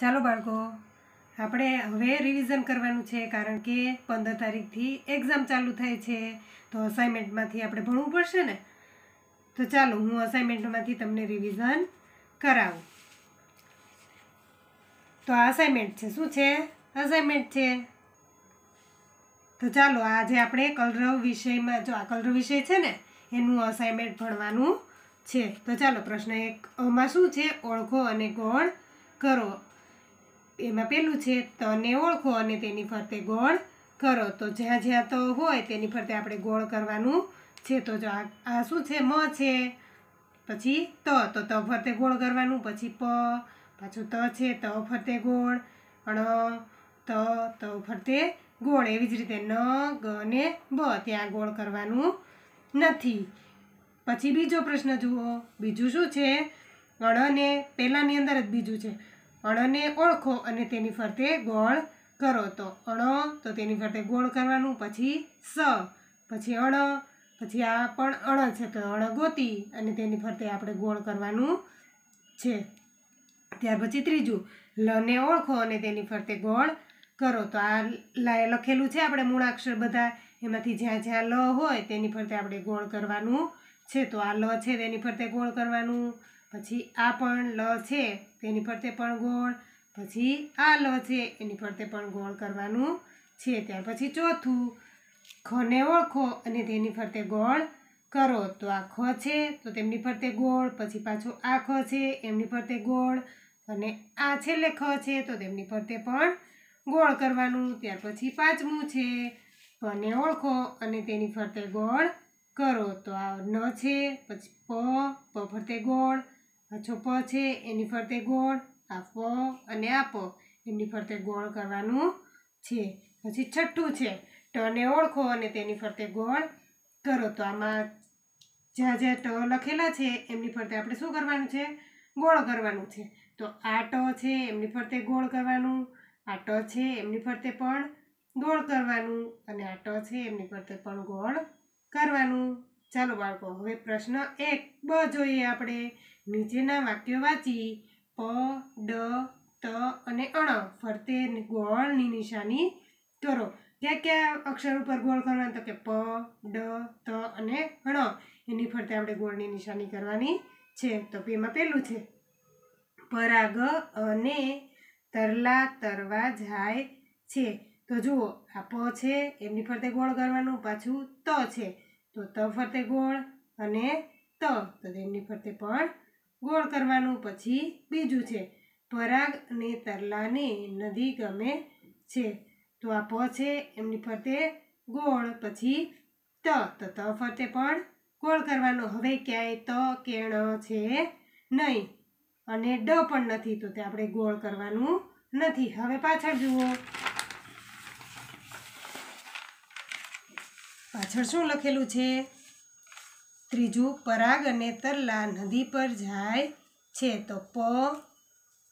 ચાલો બાળકો આપણે હવે રિવિઝન કરવાનું છે કારણ કે પંદર તારીખથી એક્ઝામ ચાલુ થાય છે તો અસાઇનમેન્ટમાંથી આપણે ભણવું પડશે ને તો ચાલો હું અસાઇનમેન્ટમાંથી તમને રિવિઝન કરાવું તો આ અસાઇનમેન્ટ છે શું છે અસાઇનમેન્ટ છે તો ચાલો આજે આપણે કલરવ વિષયમાં જો આ કલરવ વિષય છે ને એનું અસાઇનમેન્ટ ભણવાનું છે તો ચાલો પ્રશ્ન એકમાં શું છે ઓળખો અને ગોળ કરો માં પેલું છે તને ઓળખો અને તેની ફરતે ગોળ કરો તો જ્યાં જ્યાં તો હોય તેની ફરતે આપણે ગોળ કરવાનું છે તો જો આ શું છે મ છે પછી ત તો ત ફરતે ગોળ કરવાનું પછી પ પાછું ત છે ત ફરતે ગોળ અણ ત ત ફરતે ગોળ એવી જ રીતે ન ગ ને બ ત્યાં ગોળ કરવાનું નથી પછી બીજો પ્રશ્ન જુઓ બીજું શું છે અણ અણને પહેલાંની અંદર જ બીજું છે અણને ઓળખો અને તેની ફરતે ગોળ કરો તો અણ તો તેની ફરતે ગોળ કરવાનું પછી સ પછી અણ પછી આ પણ અણ છે તો અણ ગોતી અને તેની ફરતે આપણે ગોળ કરવાનું છે ત્યાર પછી ત્રીજું લને ઓળખો અને તેની ફરતે ગોળ કરો તો આ લાએ લખેલું છે આપણે મૂળાક્ષર બધા એમાંથી જ્યાં જ્યાં લ હોય તેની ફરતે આપણે ગોળ કરવાનું છે તો આ લ છે તેની ફરતે ગોળ કરવાનું પછી આ પણ લ છે તેની ફરતે પણ ગોળ પછી આ લ છે એની ફરતે પણ ગોળ કરવાનું છે ત્યાર પછી ચોથું ખને ઓળખો અને તેની ફરતે ગોળ કરો તો આ ખ છે તો તેમની ફરતે ગોળ પછી પાછું આ ખ છે એમની ફરતે ગોળ અને આ છેલ્લે ખ છે તો તેમની ફરતે પણ ગોળ કરવાનું ત્યાર પછી પાંચમું છે પને ઓળખો અને તેની ફરતે ગોળ કરો તો આ ન છે પછી પ પ ફરતે ગોળ પાછો પ છે એની ફરતે ગોળ આ પ અને આ પ એમની ફરતે ગોળ કરવાનું છે પછી છઠ્ઠું છે ટને ઓળખો અને તેની ફરતે ગોળ કરો તો આમાં જ્યાં જ્યાં ટ લખેલા છે એમની ફરતે આપણે શું કરવાનું છે ગોળ કરવાનું છે તો આ ટ છે એમની ફરતે ગોળ કરવાનું આ ટ છે એમની ફરતે પણ ગોળ કરવાનું અને આ ટ છે એમની ફરતે પણ ગોળ કરવાનું ચાલો બાળકો હવે પ્રશ્ન એક બ જોઈએ આપણે નીચેના વાક્યો વાંચી પ ડ ત અને અણ ફરતે ગોળની નિશાની કરો ક્યાં ક્યાં અક્ષર ઉપર ગોળ કરવાના તો કે પ ડ ત અને અણ એની ફરતે આપણે ગોળની નિશાની કરવાની છે તો એમાં પહેલું છે પરાગ અને તરલા તરવા જાય છે તો જુઓ આ પ છે એમની ફરતે ગોળ કરવાનું પાછું ત છે તો ત ફરતે ગોળ અને ત તો તેમની ફરતે પણ ગોળ કરવાનું પછી બીજું છે પરાગ અને તરલાને નદી ગમે છે તો આ પ છે એમની ફરતે ગોળ પછી ત તો ત ફરતે પણ ગોળ કરવાનો હવે ક્યાંય ત કેણ છે નહીં અને ડ પણ નથી તો તે આપણે ગોળ કરવાનું નથી હવે પાછળ જુઓ પાછળ શું લખેલું છે ત્રીજું પરાગ અને તરલા નદી પર જાય છે તો પ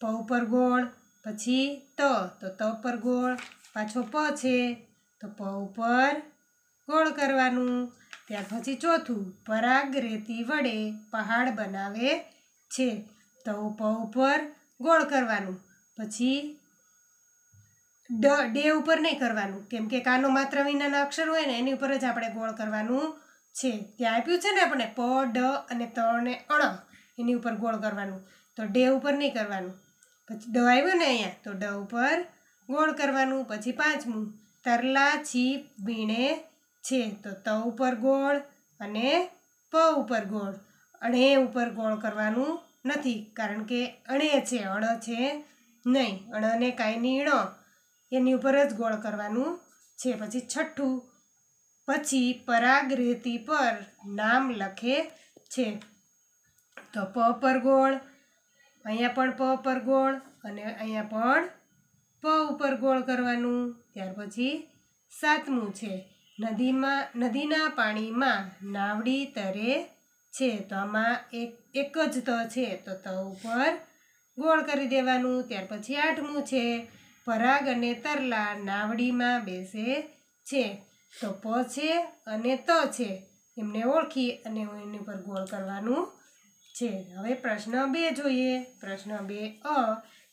પ ઉપર ગોળ પછી ત તો ત પર ગોળ પાછો પ છે તો પ ઉપર ગોળ કરવાનું ત્યાર પછી ચોથું પરાગ રેતી વડે પહાડ બનાવે છે તો પ ઉપર ગોળ કરવાનું પછી ડ ડે ઉપર નહીં કરવાનું કેમ કે કાનો માત્ર વિનાના અક્ષર હોય ને એની ઉપર જ આપણે ગોળ કરવાનું છે ત્યાં આપ્યું છે ને આપણે પ ડ અને ત અને અણ એની ઉપર ગોળ કરવાનું તો ડે ઉપર નહીં કરવાનું પછી ડ આવ્યું ને અહીંયા તો ડ ઉપર ગોળ કરવાનું પછી પાંચમું તરલા છીપ ભીણે છે તો ત ઉપર ગોળ અને પ ઉપર ગોળ અણે ઉપર ગોળ કરવાનું નથી કારણ કે અણે છે અણ છે નહીં અણને કાંઈ નીણો એની ઉપર જ ગોળ કરવાનું છે પછી છઠ્ઠું પછી પરાગ રેતી પર નામ લખે છે તો પ પર ગોળ અહીંયા પણ પ પર ગોળ અને અહીંયા પણ પ ઉપર ગોળ કરવાનું ત્યાર પછી સાતમું છે નદીમાં નદીના પાણીમાં નાવડી તરે છે તો આમાં એક એક જ ત છે તો ત ઉપર ગોળ કરી દેવાનું ત્યાર પછી આઠમું છે પરાગ અને તરલા નાવડીમાં બેસે છે તો પ છે અને ત છે એમને ઓળખી અને એની પર ગોળ કરવાનું છે હવે પ્રશ્ન બે જોઈએ પ્રશ્ન બે અ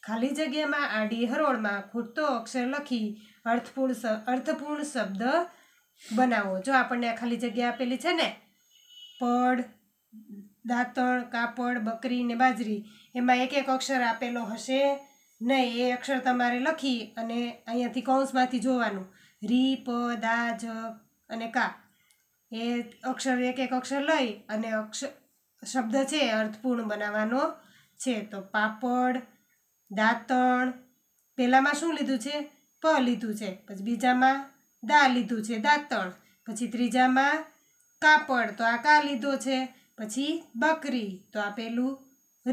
ખાલી જગ્યામાં આડી હરોળમાં ખૂટતો અક્ષર લખી અર્થપૂર્ણ અર્થપૂર્ણ શબ્દ બનાવો જો આપણને આ ખાલી જગ્યા આપેલી છે ને પડ દાંતણ કાપડ બકરી ને બાજરી એમાં એક એક અક્ષર આપેલો હશે નહીં એ અક્ષર તમારે લખી અને અહીંયાથી કૌંસમાંથી જોવાનું રી પ દા જ અને કા એ અક્ષર એક એક અક્ષર લઈ અને અક્ષર શબ્દ છે અર્થપૂર્ણ બનાવવાનો છે તો પાપડ દાંતણ પહેલાંમાં શું લીધું છે પ લીધું છે પછી બીજામાં દા લીધું છે દાંતણ પછી ત્રીજામાં કાપડ તો આ કા લીધો છે પછી બકરી તો આ પેલું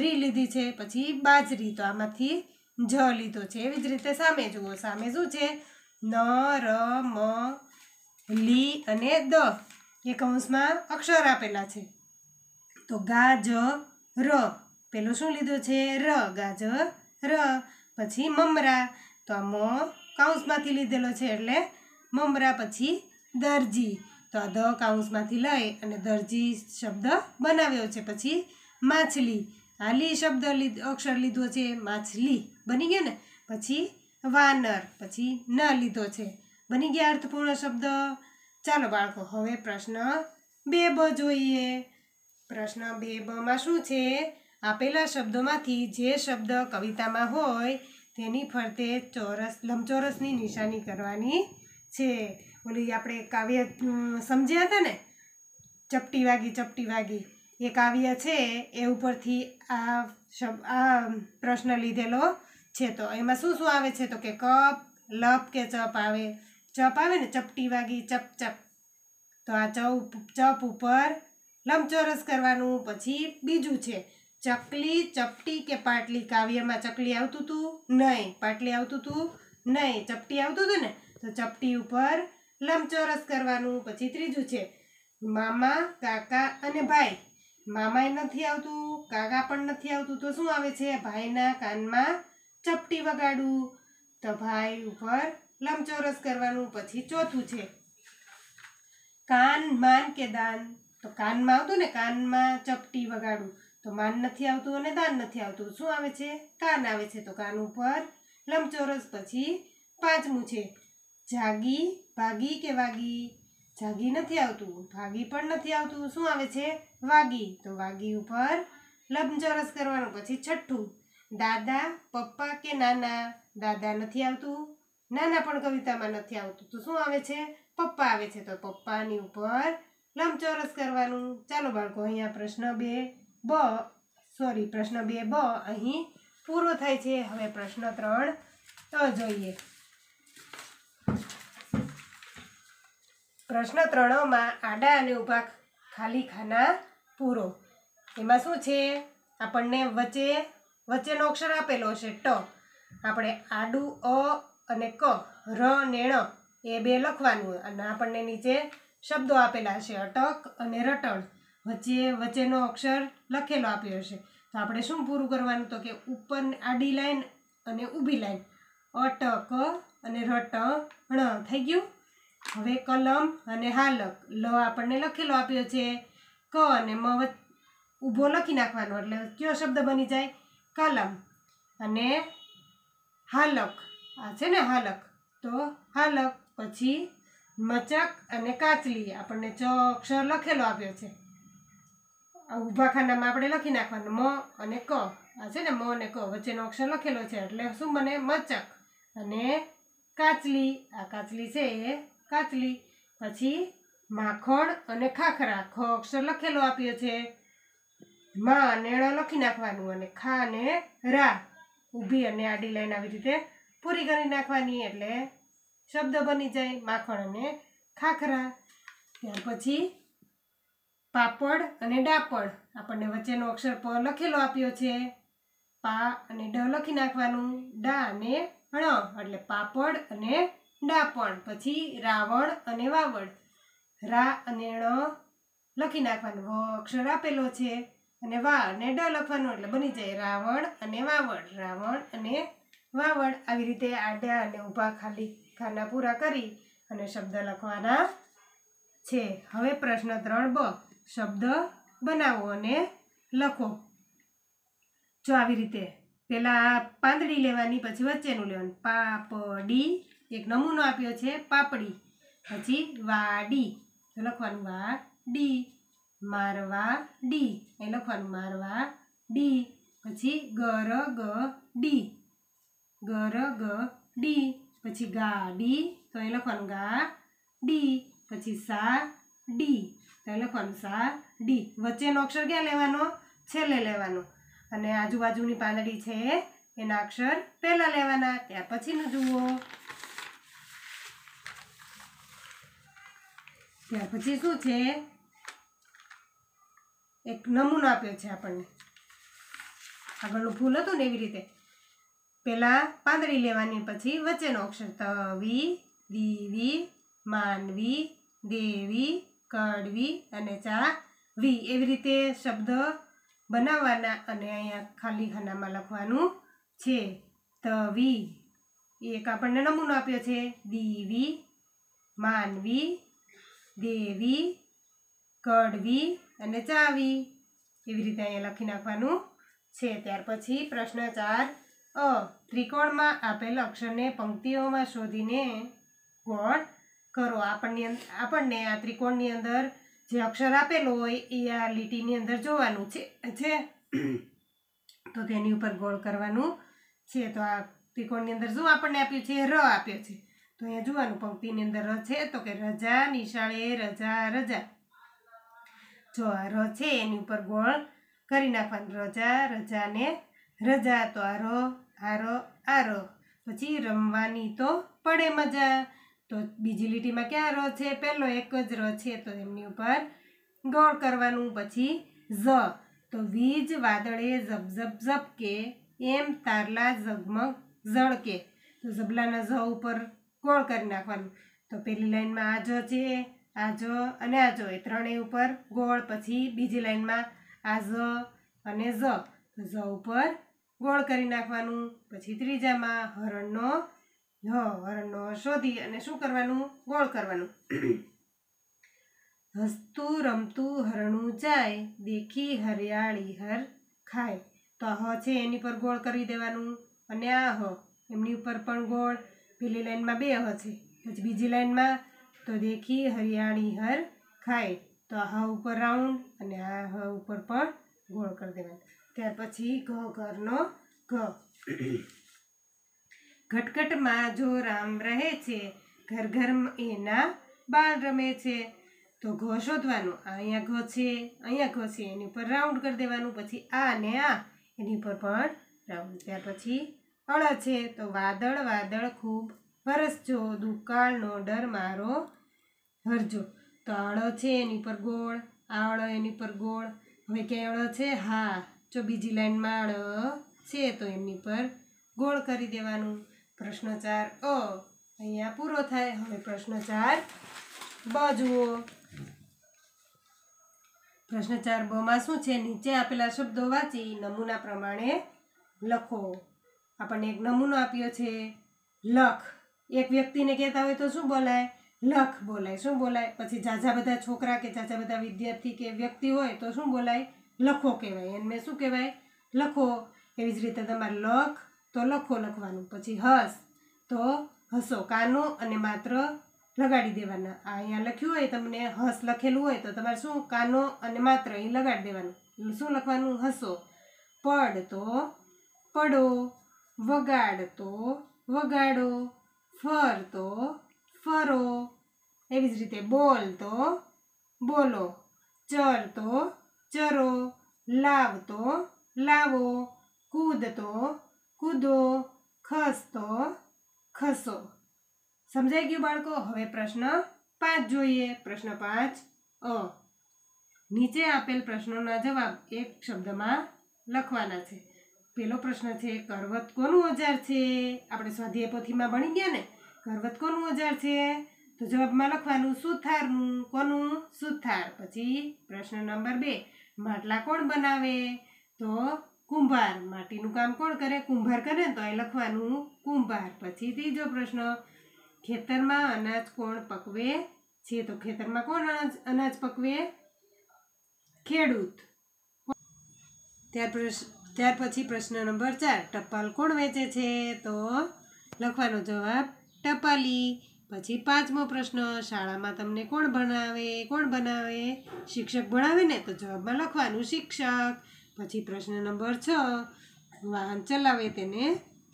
રી લીધી છે પછી બાજરી તો આમાંથી જ લીધો છે એવી જ રીતે સામે જુઓ સામે શું છે ન ર મ લી અને દ એ કૌંસમાં અક્ષર આપેલા છે તો ગાજ ર પેલો શું લીધો છે ર ગાજ ર પછી મમરા તો આ મ કાઉન્સમાંથી લીધેલો છે એટલે મમરા પછી દરજી તો આ દ કાઉન્સમાંથી લઈ અને દરજી શબ્દ બનાવ્યો છે પછી માછલી આ લી શબ્દ લીધ અક્ષર લીધો છે માછલી બની ગયો ને પછી વાનર પછી ન લીધો છે બની ગયા અર્થપૂર્ણ શબ્દ ચાલો બાળકો હવે પ્રશ્ન બે બ જોઈએ પ્રશ્ન બે બમાં શું છે આપેલા શબ્દોમાંથી જે શબ્દ કવિતામાં હોય તેની ફરતે ચોરસ લંબચોરસની નિશાની કરવાની છે ઓલી આપણે કાવ્ય સમજ્યા હતા ને ચપટી વાગી ચપટી વાગી એ કાવ્ય છે એ ઉપરથી આ શબ્દ આ પ્રશ્ન લીધેલો છે તો એમાં શું શું આવે છે તો કે કપ લપ કે ચપ આવે ચપ આવે ને ચપટી વાગી ચપ ચપ તો આ ચપ ચપ ઉપર લંબચોરસ કરવાનું પછી બીજું છે ચકલી ચપટી કે પાટલી કાવ્યમાં ચકલી આવતું હતું નહીં પાટલી આવતું હતું નહીં ચપટી આવતું હતું ને તો ચપટી ઉપર લંબચોરસ કરવાનું પછી ત્રીજું છે મામા કાકા અને ભાઈ મામાએ નથી આવતું કાકા પણ નથી આવતું તો શું આવે છે ભાઈના કાનમાં ચપટી વગાડવું તભાઈ ઉપર લંબચોરસ કરવાનું પછી ચોથું છે કાન માન કે દાન તો કાનમાં આવતું ને કાનમાં ચપટી વગાડવું તો માન નથી આવતું અને દાન નથી આવતું શું આવે છે કાન આવે છે તો કાન ઉપર લંબચોરસ પછી પાંચમું છે જાગી ભાગી કે વાગી જાગી નથી આવતું ભાગી પણ નથી આવતું શું આવે છે વાગી તો વાગી ઉપર લંબચોરસ કરવાનું પછી છઠ્ઠું દાદા પપ્પા કે નાના દાદા નથી આવતું નાના પણ કવિતામાં નથી આવતું તો શું આવે છે પપ્પા આવે છે તો પપ્પાની ઉપર લંબચોરસ કરવાનું ચાલો બાળકો અહીંયા પ્રશ્ન બે બ સોરી પ્રશ્ન બે બ અહીં પૂરો થાય છે હવે પ્રશ્ન ત્રણ તો જોઈએ પ્રશ્ન ત્રણોમાં આડા અને ઊભા ખાલી ખાના પૂરો એમાં શું છે આપણને વચ્ચે વચ્ચેનો અક્ષર આપેલો છે ટ આપણે આડું અ અને ક ર ને ણ એ બે લખવાનું અને આપણને નીચે શબ્દો આપેલા છે અટક અને રટણ વચ્ચે વચ્ચેનો અક્ષર લખેલો આપ્યો છે તો આપણે શું પૂરું કરવાનું તો કે ઉપર આડી લાઈન અને ઊભી લાઈન અટક અને ણ થઈ ગયું હવે કલમ અને હાલક લ આપણને લખેલો આપ્યો છે ક અને મ ઊભો લખી નાખવાનો એટલે કયો શબ્દ બની જાય કલમ અને હાલક આ છે ને હાલક તો હાલક પછી મચક અને કાચલી આપણને ચ અક્ષર લખેલો આપ્યો છે ઊભા ખાનામાં આપણે લખી નાખવાનું મ અને ક આ છે ને મ અને ક વચ્ચેનો અક્ષર લખેલો છે એટલે શું મને મચક અને કાચલી આ કાચલી છે એ કાચલી પછી માખણ અને ખાખરા ખ અક્ષર લખેલો આપ્યો છે માં અને ણ લખી નાખવાનું અને ખા અને રા ઊભી અને આડી લાઈન આવી રીતે પૂરી કરી નાખવાની એટલે શબ્દ બની જાય માખણ અને ખાખરા ત્યાર પછી પાપડ અને ડાપડ આપણને વચ્ચેનો અક્ષર પ લખેલો આપ્યો છે પા અને ડ લખી નાખવાનું ડા અને ણ એટલે પાપડ અને ડાપણ પછી રાવણ અને વાવડ રા અને ણ લખી નાખવાનું વ અક્ષર આપેલો છે અને વા અને ડ લખવાનું એટલે બની જાય રાવણ અને વાવડ રાવણ અને વાવડ આવી રીતે આડ્યા અને ઊભા ખાલી ખાના પૂરા કરી અને શબ્દ લખવાના છે હવે પ્રશ્ન ત્રણ બ શબ્દ બનાવો અને લખો જો આવી રીતે પહેલાં પાંદડી લેવાની પછી વચ્ચેનું લેવાનું પાપડી એક નમૂનો આપ્યો છે પાપડી પછી વાડી લખવાનું વાડી મારવા ડી એ લખવાનું મારવા ડી પછી ગર ગ ડી ગર ગ ડી પછી ગાડી તો એ લખવાનું ગા ડી પછી સા ડી તો એ લખવાનું સા ડી વચ્ચેનો અક્ષર ક્યાં લેવાનો છેલ્લે લેવાનો અને આજુબાજુની પાંદડી છે એના અક્ષર પહેલાં લેવાના ત્યાર પછીનું જુઓ ત્યાર પછી શું છે એક નમૂનો આપ્યો છે આપણને આગળનું ફૂલ હતું ને એવી રીતે પહેલાં પાંદડી લેવાની પછી વચ્ચેનો અક્ષર તવી દીવી માનવી દેવી કડવી અને ચા વી એવી રીતે શબ્દ બનાવવાના અને અહીંયા ખાલી ખાનામાં લખવાનું છે તવી એક આપણને નમૂનો આપ્યો છે દીવી માનવી દેવી કડવી અને ચાવી એવી રીતે અહીંયા લખી નાખવાનું છે ત્યાર પછી પ્રશ્ન ચાર અ ત્રિકોણમાં આપેલ અક્ષરને પંક્તિઓમાં શોધીને ગોળ કરો આપણને આપણને આ ત્રિકોણની અંદર જે અક્ષર આપેલો હોય એ આ લીટીની અંદર જોવાનું છે તો તેની ઉપર ગોળ કરવાનું છે તો આ ત્રિકોણની અંદર શું આપણને આપ્યું છે ર આપ્યો છે તો અહીંયા જોવાનું પંક્તિની અંદર ર છે તો કે રજા નિશાળે રજા રજા જો આ ર છે એની ઉપર ગોળ કરી નાખવાનું રજા રજાને રજા તો આ ર આ આ ર પછી રમવાની તો પડે મજા તો બીજી લીટીમાં ક્યાં ર છે પહેલો એક જ ર છે તો એમની ઉપર ગોળ કરવાનું પછી ઝ તો વીજ વાદળે ઝબઝબ ઝબકે એમ તારલા ઝગમગ ઝળકે તો ઝબલાના ઝ ઉપર ગોળ કરી નાખવાનું તો પેલી લાઈનમાં આ જ છે આજ અને આજો એ ત્રણેય ઉપર ગોળ પછી બીજી લાઈનમાં આ ઝ અને ઝ ઝ ઉપર ગોળ કરી નાખવાનું પછી ત્રીજામાં હરણનો હ હરણનો શોધી અને શું કરવાનું ગોળ કરવાનું હસતું રમતું હરણું જાય દેખી હરિયાળી હર ખાય તો આ હ છે એની પર ગોળ કરી દેવાનું અને આ હ એમની ઉપર પણ ગોળ પેલી લાઈનમાં બે હ છે પછી બીજી લાઈનમાં તો દેખી હરિયાળી હર ખાય તો આ હ ઉપર રાઉન્ડ અને આ હ ઉપર પણ ગોળ કરી દેવાનું ત્યાર પછી ઘ ઘરનો ઘ ઘટઘટમાં જો રામ રહે છે ઘર ઘર એના બાળ રમે છે તો ઘ શોધવાનું અહીંયા ઘ છે અહીંયા ઘ છે એની ઉપર રાઉન્ડ કરી દેવાનું પછી આ ને આ એની ઉપર પણ રાઉન્ડ ત્યાર પછી અળ છે તો વાદળ વાદળ ખૂબ વરસજો દુકાળનો ડર મારો હરજો તો આળો છે એની પર ગોળ આળો એની પર ગોળ હવે ક્યાંય છે હા જો બીજી લાઈનમાં આળો છે તો એમની પર ગોળ કરી દેવાનું પ્રશ્ન ચાર અ અહીંયા પૂરો થાય હવે પ્રશ્ન ચાર બ જુઓ પ્રશ્ન ચાર બમાં શું છે નીચે આપેલા શબ્દો વાંચી નમૂના પ્રમાણે લખો આપણને એક નમૂનો આપ્યો છે લખ એક વ્યક્તિને કહેતા હોય તો શું બોલાય લખ બોલાય શું બોલાય પછી ઝાઝા બધા છોકરા કે ઝાઝા બધા વિદ્યાર્થી કે વ્યક્તિ હોય તો શું બોલાય લખો કહેવાય એને શું કહેવાય લખો એવી જ રીતે તમારે લખ તો લખો લખવાનું પછી હસ તો હસો કાનો અને માત્ર લગાડી દેવાના આ અહીંયા લખ્યું હોય તમને હસ લખેલું હોય તો તમારે શું કાનો અને માત્ર અહીં લગાડી દેવાનું શું લખવાનું હસો પડ તો પડો વગાડ તો વગાડો ફરતો ફરો એવી જ રીતે બોલ તો બોલો ચર તો ચરો લાવ તો લાવો કૂદતો કૂદો ખસતો ખસો સમજાઈ ગયું બાળકો હવે પ્રશ્ન પાંચ જોઈએ પ્રશ્ન પાંચ અ નીચે આપેલ પ્રશ્નોના જવાબ એક શબ્દમાં લખવાના છે પહેલો પ્રશ્ન છે કરવત કોનું ઓજાર છે આપણે સ્વાધ્યાય ભણી ગયા ને કરવત કોનું ઓજાર છે તો જવાબમાં લખવાનું સુથારનું કોનું સુથાર પછી પ્રશ્ન નંબર બે માટલા કોણ બનાવે તો કુંભાર માટીનું કામ કોણ કરે કુંભાર કરે તો એ લખવાનું કુંભાર પછી ત્રીજો પ્રશ્ન ખેતરમાં અનાજ કોણ પકવે છે તો ખેતરમાં કોણ અનાજ અનાજ પકવે ખેડૂત ત્યાર પ્રશ્ન ત્યાર પછી પ્રશ્ન નંબર ચાર ટપાલ કોણ વેચે છે તો લખવાનો જવાબ ટપાલી પછી પાંચમો પ્રશ્ન શાળામાં તમને કોણ ભણાવે કોણ બનાવે શિક્ષક ભણાવે ને તો જવાબમાં લખવાનું શિક્ષક પછી પ્રશ્ન નંબર છ વાહન ચલાવે તેને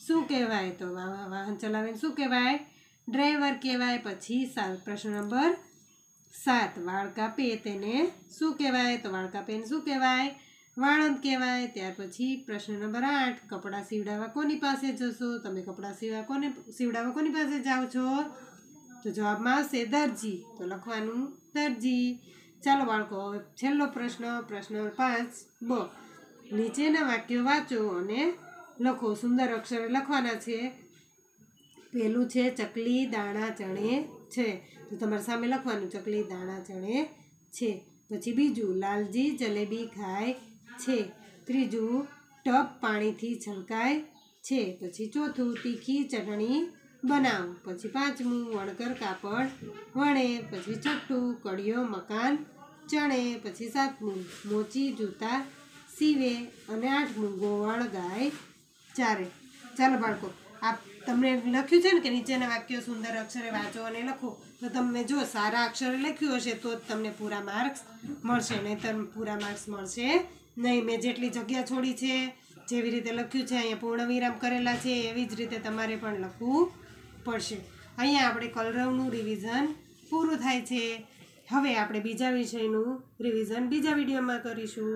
શું કહેવાય તો વાહન ચલાવે શું કહેવાય ડ્રાઈવર કહેવાય પછી સાત પ્રશ્ન નંબર સાત વાળ કાપે તેને શું કહેવાય તો વાળ કાપે શું કહેવાય વાળંદ કહેવાય ત્યાર પછી પ્રશ્ન નંબર આઠ કપડાં સીવડાવવા કોની પાસે જશો તમે કપડાં સીવડા કોને સીવડાવવા કોની પાસે જાઓ છો તો જવાબમાં આવશે દરજી તો લખવાનું દરજી ચાલો બાળકો હવે છેલ્લો પ્રશ્ન પ્રશ્ન પાંચ બ નીચેના વાક્યો વાંચો અને લખો સુંદર અક્ષરે લખવાના છે પહેલું છે ચકલી દાણા ચણે છે તો તમારી સામે લખવાનું ચકલી દાણા ચણે છે પછી બીજું લાલજી જલેબી ખાય છે ત્રીજું ટપ પાણીથી છલકાય છે પછી ચોથું તીખી ચટણી બનાવ પછી પાંચમું વણકર કાપડ વણે પછી છઠ્ઠું કડીઓ મકાન ચણે પછી સાતમું મોચી જૂતા સીવે અને આઠમું ગોવાળ ગાય ચારે ચાલો બાળકો આપ તમને લખ્યું છે ને કે નીચેના વાક્યો સુંદર અક્ષરે વાંચો અને લખો તો તમને જો સારા અક્ષરે લખ્યું હશે તો જ તમને પૂરા માર્ક્સ મળશે નહીં તમને પૂરા માર્ક્સ મળશે નહીં મેં જેટલી જગ્યા છોડી છે જેવી રીતે લખ્યું છે અહીંયા પૂર્ણ વિરામ કરેલા છે એવી જ રીતે તમારે પણ લખવું પડશે અહીંયા આપણે કલરવનું રિવિઝન પૂરું થાય છે હવે આપણે બીજા વિષયનું રિવિઝન બીજા વિડીયોમાં કરીશું